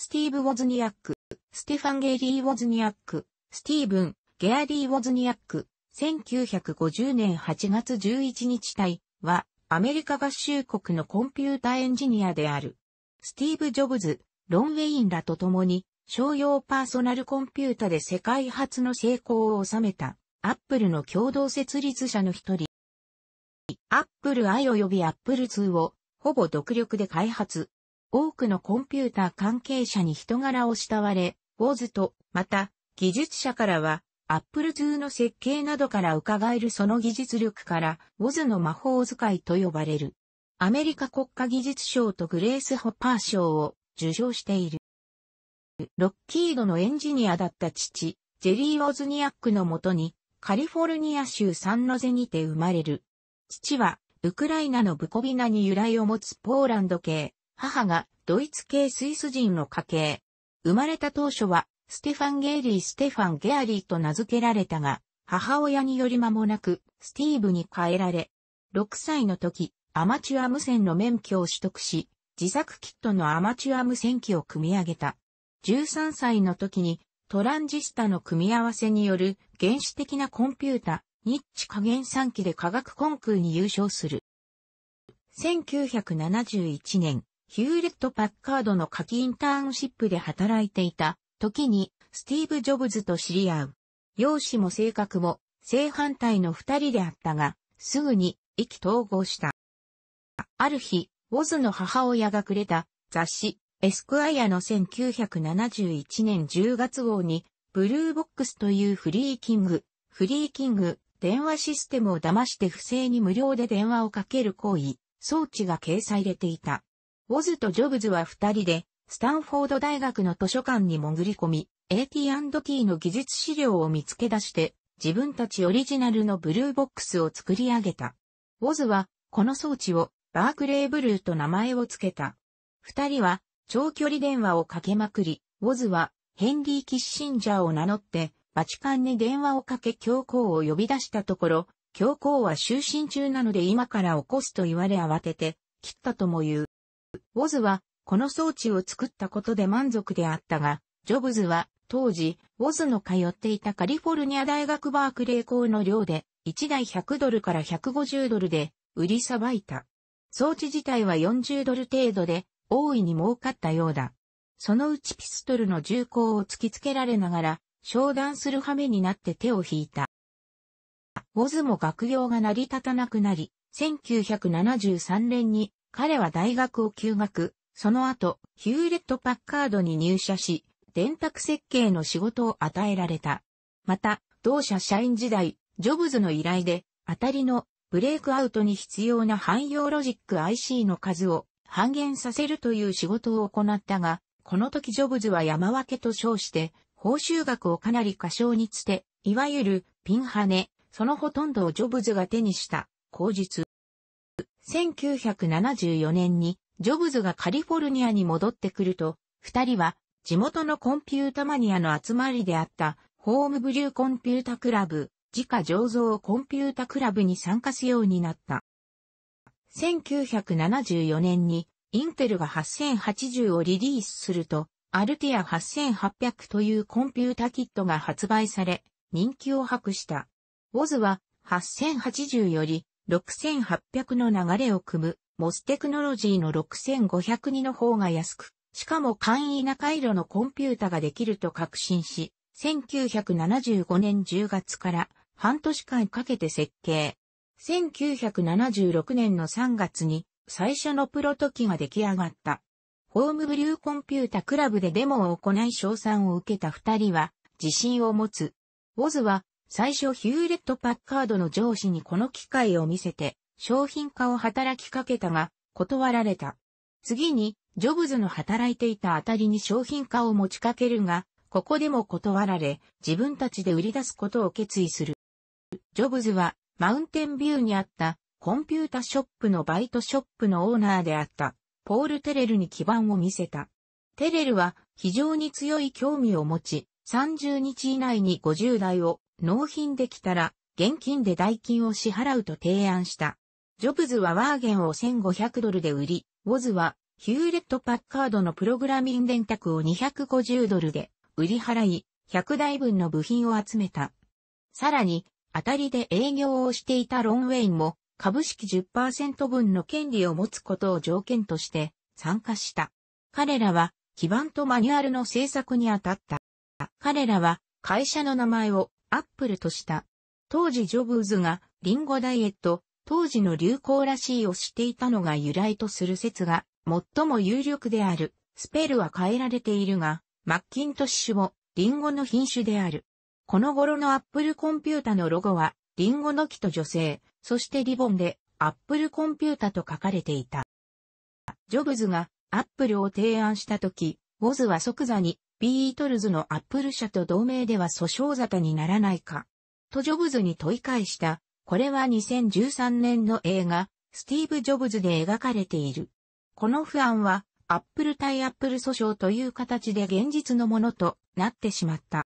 スティーブ・ウォズニアック、ステファン・ゲイリー・ウォズニアック、スティーブン・ゲアリー・ウォズニアック、1950年8月11日隊は、アメリカ合衆国のコンピュータエンジニアである。スティーブ・ジョブズ、ロン・ウェインらと共に、商用パーソナルコンピュータで世界初の成功を収めた、アップルの共同設立者の一人。アップル i 及びアップル2を、ほぼ独力で開発、多くのコンピューター関係者に人柄を慕われ、ウォーズと、また、技術者からは、アップル2の設計などから伺えるその技術力から、ウォズの魔法使いと呼ばれる。アメリカ国家技術賞とグレース・ホッパー賞を受賞している。ロッキードのエンジニアだった父、ジェリー・オズニアックのもとに、カリフォルニア州サンノゼにて生まれる。父は、ウクライナのブコビナに由来を持つポーランド系、母がドイツ系スイス人の家系。生まれた当初は、ステファン・ゲーリー・ステファン・ゲアリーと名付けられたが、母親により間もなく、スティーブに変えられ、6歳の時、アマチュア無線の免許を取得し、自作キットのアマチュア無線機を組み上げた。13歳の時に、トランジスタの組み合わせによる原始的なコンピュータ、ニッチ加減3機で科学コンクーに優勝する。1971年、ヒューレット・パッカードの夏季インターンシップで働いていた時にスティーブ・ジョブズと知り合う。容姿も性格も正反対の二人であったが、すぐに意気投合した。ある日、ウォズの母親がくれた雑誌エスクアイアの1971年10月号にブルーボックスというフリーキング、フリーキング、電話システムを騙して不正に無料で電話をかける行為、装置が掲載れていた。ウォズとジョブズは二人で、スタンフォード大学の図書館に潜り込み、AT&T の技術資料を見つけ出して、自分たちオリジナルのブルーボックスを作り上げた。ウォズは、この装置を、バークレーブルーと名前を付けた。二人は、長距離電話をかけまくり、ウォズは、ヘンリー・キッシンジャーを名乗って、バチカンに電話をかけ教皇を呼び出したところ、教皇は就寝中なので今から起こすと言われ慌てて、切ったとも言う。ウォズは、この装置を作ったことで満足であったが、ジョブズは、当時、ウォズの通っていたカリフォルニア大学バークレー校の寮で、1台100ドルから150ドルで、売りさばいた。装置自体は40ドル程度で、大いに儲かったようだ。そのうちピストルの銃口を突きつけられながら、商談する羽目になって手を引いた。ウォズも学業が成り立たなくなり、1973年に彼は大学を休学、その後、ヒューレット・パッカードに入社し、電卓設計の仕事を与えられた。また、同社社員時代、ジョブズの依頼で、当たりのブレイクアウトに必要な汎用ロジック IC の数を半減させるという仕事を行ったが、この時ジョブズは山分けと称して、報酬額をかなり過小につて、いわゆるピンハネ、そのほとんどをジョブズが手にした、口実。1974年にジョブズがカリフォルニアに戻ってくると、二人は地元のコンピュータマニアの集まりであったホームブリューコンピュータクラブ、自家醸造コンピュータクラブに参加すようになった。1974年にインテルが8080をリリースすると、アルティア8800というコンピュータキットが発売され、人気を博した。ウォズは8080より6800の流れを組む、モステクノロジーの6502の方が安く、しかも簡易な回路のコンピュータができると確信し、1975年10月から半年間かけて設計。1976年の3月に最初のプロト機が出来上がった。ホームブリューコンピュータクラブでデモを行い賞賛を受けた二人は自信を持つ。ウォズは最初ヒューレット・パッカードの上司にこの機会を見せて商品化を働きかけたが断られた。次にジョブズの働いていたあたりに商品化を持ちかけるが、ここでも断られ、自分たちで売り出すことを決意する。ジョブズは、マウンテンビューにあった、コンピュータショップのバイトショップのオーナーであった、ポール・テレルに基盤を見せた。テレルは、非常に強い興味を持ち、30日以内に50台を納品できたら、現金で代金を支払うと提案した。ジョブズはワーゲンを1500ドルで売り、ウォズはヒューレット・パッカードのプログラミング電卓を250ドルで売り払い、100台分の部品を集めた。さらに、当たりで営業をしていたロンウェインも株式10%分の権利を持つことを条件として参加した。彼らは基盤とマニュアルの制作に当たった。彼らは会社の名前をアップルとした。当時ジョブズがリンゴダイエット、当時の流行らしいをしていたのが由来とする説が最も有力である。スペルは変えられているが、マッキントッシュもリンゴの品種である。この頃のアップルコンピュータのロゴは、リンゴの木と女性、そしてリボンでアップルコンピュータと書かれていた。ジョブズがアップルを提案した時、ウォズは即座にビートルズのアップル社と同盟では訴訟沙汰にならないか。とジョブズに問い返した。これは2013年の映画、スティーブ・ジョブズで描かれている。この不安は、アップル対アップル訴訟という形で現実のものとなってしまった。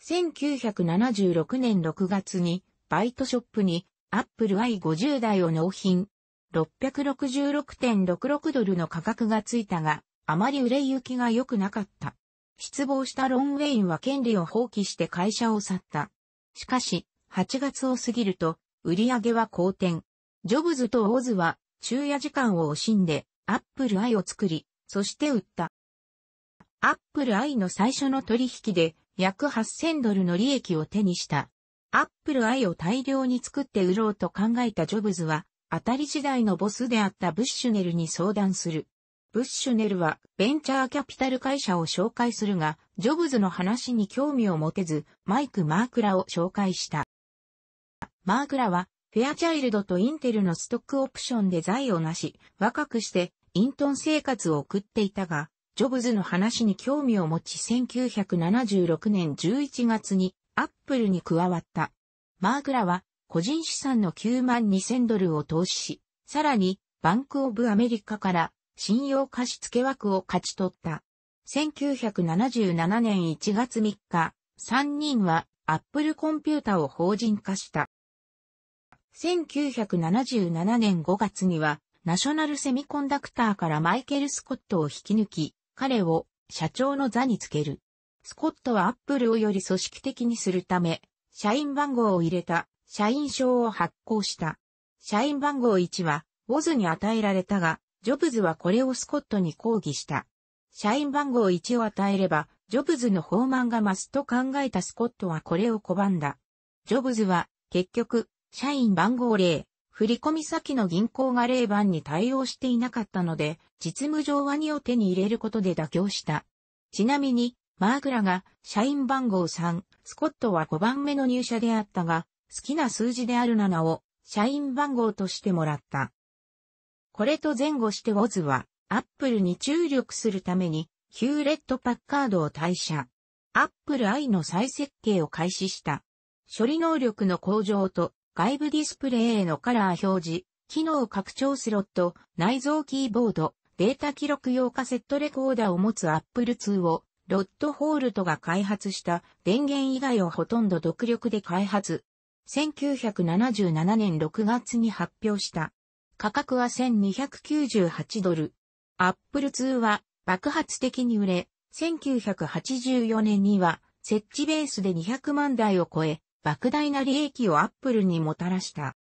1976年6月に、バイトショップに、アップル i50 台を納品。666.66ドルの価格がついたが、あまり売れ行きが良くなかった。失望したロン・ウェインは権利を放棄して会社を去った。しかし、8月を過ぎると、売り上げは好転。ジョブズとオズは、昼夜時間を惜しんで、アップルアイを作り、そして売った。アップルアイの最初の取引で、約8000ドルの利益を手にした。アップルアイを大量に作って売ろうと考えたジョブズは、当たり時代のボスであったブッシュネルに相談する。ブッシュネルはベンチャーキャピタル会社を紹介するが、ジョブズの話に興味を持てず、マイク・マークラを紹介した。マークラは、フェアチャイルドとインテルのストックオプションで財をなし、若くして、イントン生活を送っていたが、ジョブズの話に興味を持ち1976年11月にアップルに加わった。マークラは個人資産の9万2000ドルを投資し、さらにバンクオブアメリカから信用貸付枠を勝ち取った。1977年1月3日、3人はアップルコンピュータを法人化した。1977年5月には、ナショナルセミコンダクターからマイケル・スコットを引き抜き、彼を社長の座につける。スコットはアップルをより組織的にするため、社員番号を入れた社員証を発行した。社員番号1は、ウォズに与えられたが、ジョブズはこれをスコットに抗議した。社員番号1を与えれば、ジョブズの訪満が増すと考えたスコットはこれを拒んだ。ジョブズは、結局、社員番号0、振込先の銀行が0番に対応していなかったので、実務上は2を手に入れることで妥協した。ちなみに、マーグラが社員番号3、スコットは5番目の入社であったが、好きな数字である7を社員番号としてもらった。これと前後してウォズは、アップルに注力するために、ヒューレット・パッカードを退社。アップル i の再設計を開始した。処理能力の向上と、外部ディスプレイへのカラー表示、機能拡張スロット、内蔵キーボード、データ記録用カセットレコーダーを持つ Apple II を、ロッド・ホールトが開発した電源以外をほとんど独力で開発。1977年6月に発表した価格は1298ドル。アップル2は爆発的に売れ、1984年には設置ベースで200万台を超え、莫大な利益をアップルにもたらした。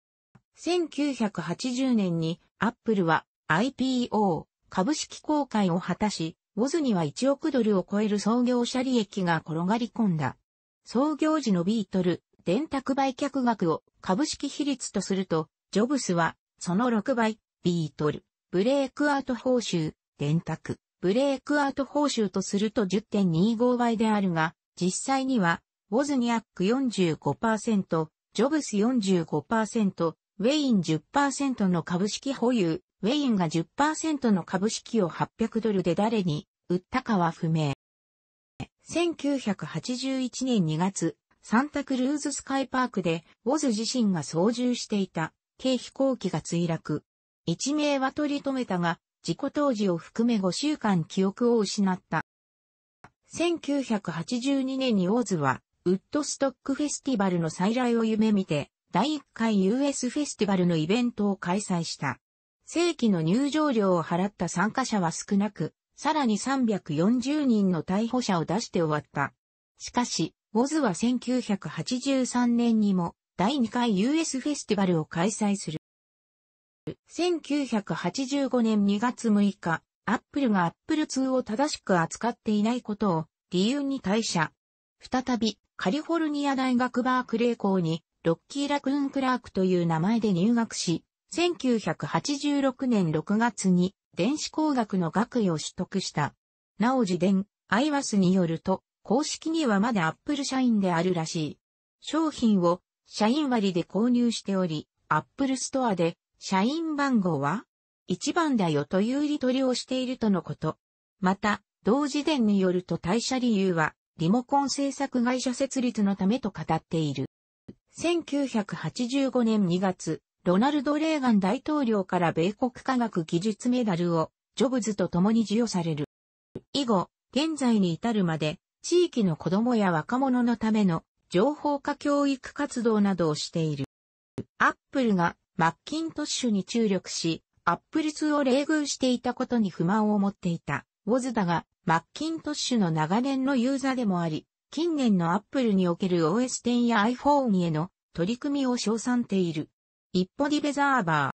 1980年にアップルは IPO 株式公開を果たし、ウォズには1億ドルを超える創業者利益が転がり込んだ。創業時のビートル、電卓売却額を株式比率とすると、ジョブスはその6倍、ビートル、ブレイクアウト報酬、電卓、ブレイクアウト報酬とすると10.25倍であるが、実際には、ウォズニアック45%、ジョブス45%、ウェイン10%の株式保有、ウェインが10%の株式を800ドルで誰に売ったかは不明。1981年2月、サンタクルーズスカイパークで、ウォズ自身が操縦していた軽飛行機が墜落。一命は取り留めたが、事故当時を含め5週間記憶を失った。1982年にオーズは、ウッドストックフェスティバルの再来を夢見て、第1回 US フェスティバルのイベントを開催した。正規の入場料を払った参加者は少なく、さらに340人の逮捕者を出して終わった。しかし、ウォズは1983年にも第2回 US フェスティバルを開催する。1985年2月6日、アップルがアップル2を正しく扱っていないことを理由に退社。再び、カリフォルニア大学バークレー校に、ロッキー・ラクーン・クラークという名前で入学し、1986年6月に電子工学の学位を取得した。なお自伝、iwas によると、公式にはまだアップル社員であるらしい。商品を社員割で購入しており、アップルストアで社員番号は1番だよというリトりをしているとのこと。また、同時伝によると退社理由は、リモコン制作会社設立のためと語っている。1985年2月、ロナルド・レーガン大統領から米国科学技術メダルを、ジョブズと共に授与される。以後、現在に至るまで、地域の子供や若者のための情報化教育活動などをしている。アップルがマッキントッシュに注力し、アップル2を冷遇していたことに不満を持っていた。ウォズだが、マッキントッシュの長年のユーザーでもあり、近年のアップルにおける OS10 や iPhone への取り組みを称賛ている。一歩ディベザーバ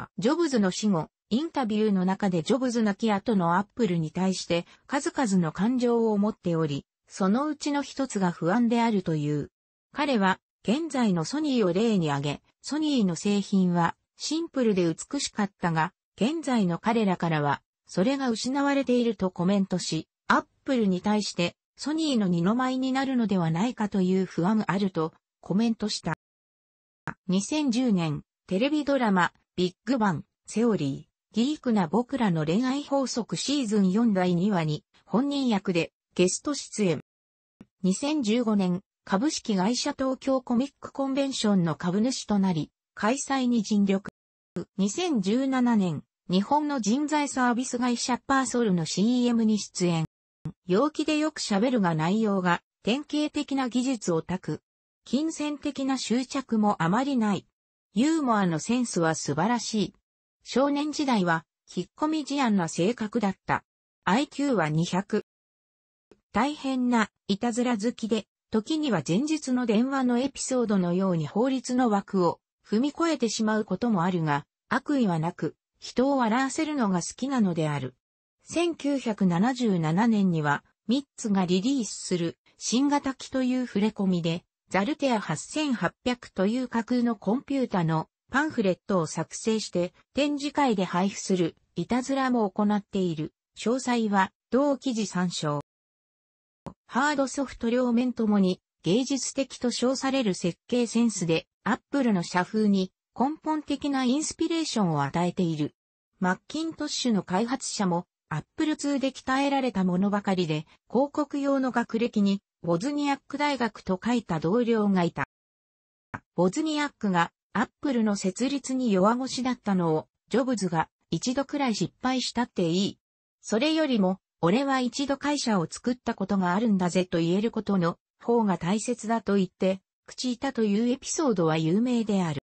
ー。ジョブズの死後、インタビューの中でジョブズ亡き後のアップルに対して数々の感情を持っており、そのうちの一つが不安であるという。彼は、現在のソニーを例に挙げ、ソニーの製品は、シンプルで美しかったが、現在の彼らからは、それが失われているとコメントし、アップルに対して、ソニーの二の舞になるのではないかという不安があると、コメントした。2010年、テレビドラマ、ビッグバン、セオリー、ギークな僕らの恋愛法則シーズン4第2話に、本人役で、ゲスト出演。2015年、株式会社東京コミックコンベンションの株主となり、開催に尽力。2017年、日本の人材サービス会社パーソルの CM に出演。陽気でよく喋るが内容が典型的な技術を託く。金銭的な執着もあまりない。ユーモアのセンスは素晴らしい。少年時代は、引っ込み思案な性格だった。IQ は200。大変ないたずら好きで、時には前日の電話のエピソードのように法律の枠を踏み越えてしまうこともあるが、悪意はなく、人を笑わせるのが好きなのである。1977年には、ミッツがリリースする新型機という触れ込みで、ザルテア8800という架空のコンピュータのパンフレットを作成して展示会で配布するいたずらも行っている。詳細は同記事参照。ハードソフト両面ともに芸術的と称される設計センスで、アップルの社風に根本的なインスピレーションを与えている。マッキントッシュの開発者も、アップル2で鍛えられたものばかりで、広告用の学歴に、ボズニアック大学と書いた同僚がいた。ボズニアックが、アップルの設立に弱腰だったのを、ジョブズが一度くらい失敗したっていい。それよりも、俺は一度会社を作ったことがあるんだぜと言えることの方が大切だと言って、口いたというエピソードは有名である。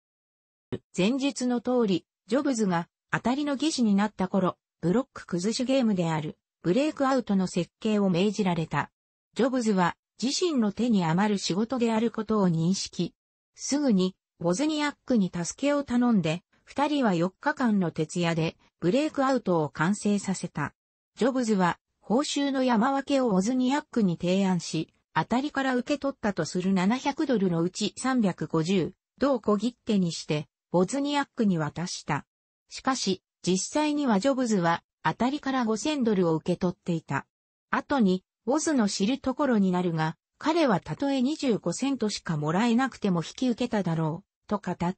前述の通り、ジョブズが当たりの技師になった頃、ブロック崩しゲームである、ブレイクアウトの設計を命じられた。ジョブズは自身の手に余る仕事であることを認識。すぐに、ボズニアックに助けを頼んで、二人は4日間の徹夜で、ブレイクアウトを完成させた。ジョブズは、報酬の山分けをオズニアックに提案し、当たりから受け取ったとする700ドルのうち350、同小切手にして、ボズニアックに渡した。しかし、実際にはジョブズは、当たりから5000ドルを受け取っていた。後に、オズの知るところになるが、彼はたとえ25セントしかもらえなくても引き受けただろう、と語った。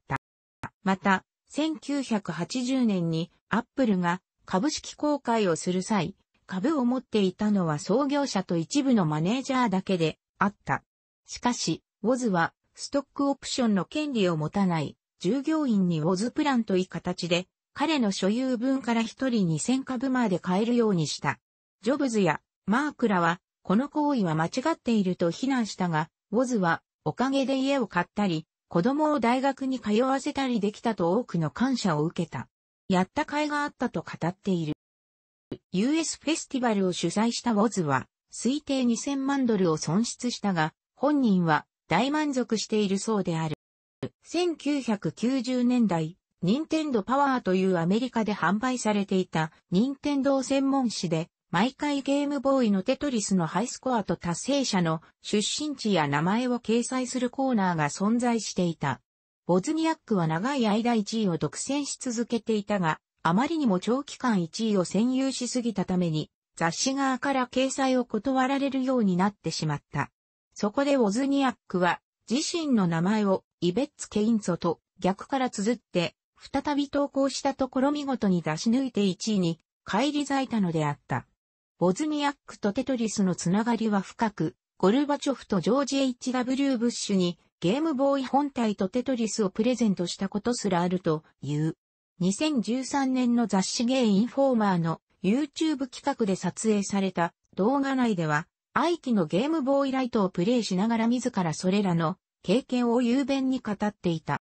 また、1980年にアップルが株式公開をする際、株を持っていたのは創業者と一部のマネージャーだけであった。しかし、ウォズはストックオプションの権利を持たない従業員にウォズプランという形で彼の所有分から一人2000株まで買えるようにした。ジョブズやマークらはこの行為は間違っていると非難したが、ウォズはおかげで家を買ったり、子供を大学に通わせたりできたと多くの感謝を受けた。やった甲斐があったと語っている。US フェスティバルを主催したウォズは、推定2000万ドルを損失したが、本人は大満足しているそうである。1990年代、ニンテンドパワーというアメリカで販売されていたニンテンド専門誌で、毎回ゲームボーイのテトリスのハイスコアと達成者の出身地や名前を掲載するコーナーが存在していた。ボズニアックは長い間1位を独占し続けていたが、あまりにも長期間1位を占有しすぎたために、雑誌側から掲載を断られるようになってしまった。そこでウォズニアックは、自身の名前をイベッツ・ケインソと逆から綴って、再び投稿したところ見事に出し抜いて1位に返り咲いたのであった。ボズニアックとテトリスのつながりは深く、ゴルバチョフとジョージ・ H.W. ブッシュにゲームボーイ本体とテトリスをプレゼントしたことすらあるという。2013年の雑誌ゲイインフォーマーの YouTube 企画で撮影された動画内では、愛機のゲームボーイライトをプレイしながら自らそれらの経験を雄弁に語っていた。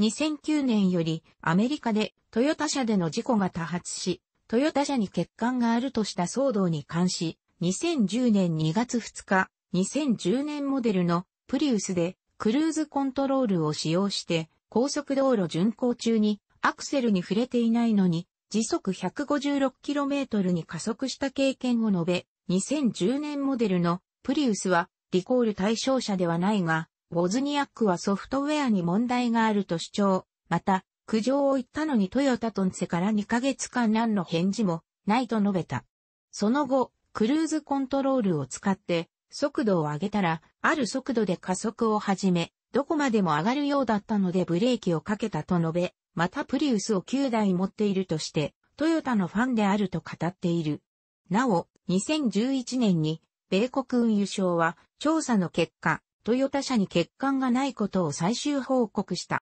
2009年よりアメリカでトヨタ社での事故が多発し、トヨタ社に欠陥があるとした騒動に関し、2010年2月2日、2010年モデルのプリウスでクルーズコントロールを使用して高速道路巡行中にアクセルに触れていないのに、時速 156km に加速した経験を述べ、2010年モデルのプリウスはリコール対象者ではないが、ウォズニアックはソフトウェアに問題があると主張。また、苦情を言ったのにトヨタとンセから2ヶ月間何の返事もないと述べた。その後、クルーズコントロールを使って速度を上げたら、ある速度で加速を始め、どこまでも上がるようだったのでブレーキをかけたと述べ、またプリウスを9台持っているとして、トヨタのファンであると語っている。なお、2011年に、米国運輸省は、調査の結果、トヨタ社に欠陥がないことを最終報告した。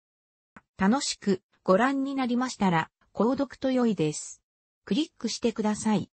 楽しくご覧になりましたら、購読と良いです。クリックしてください。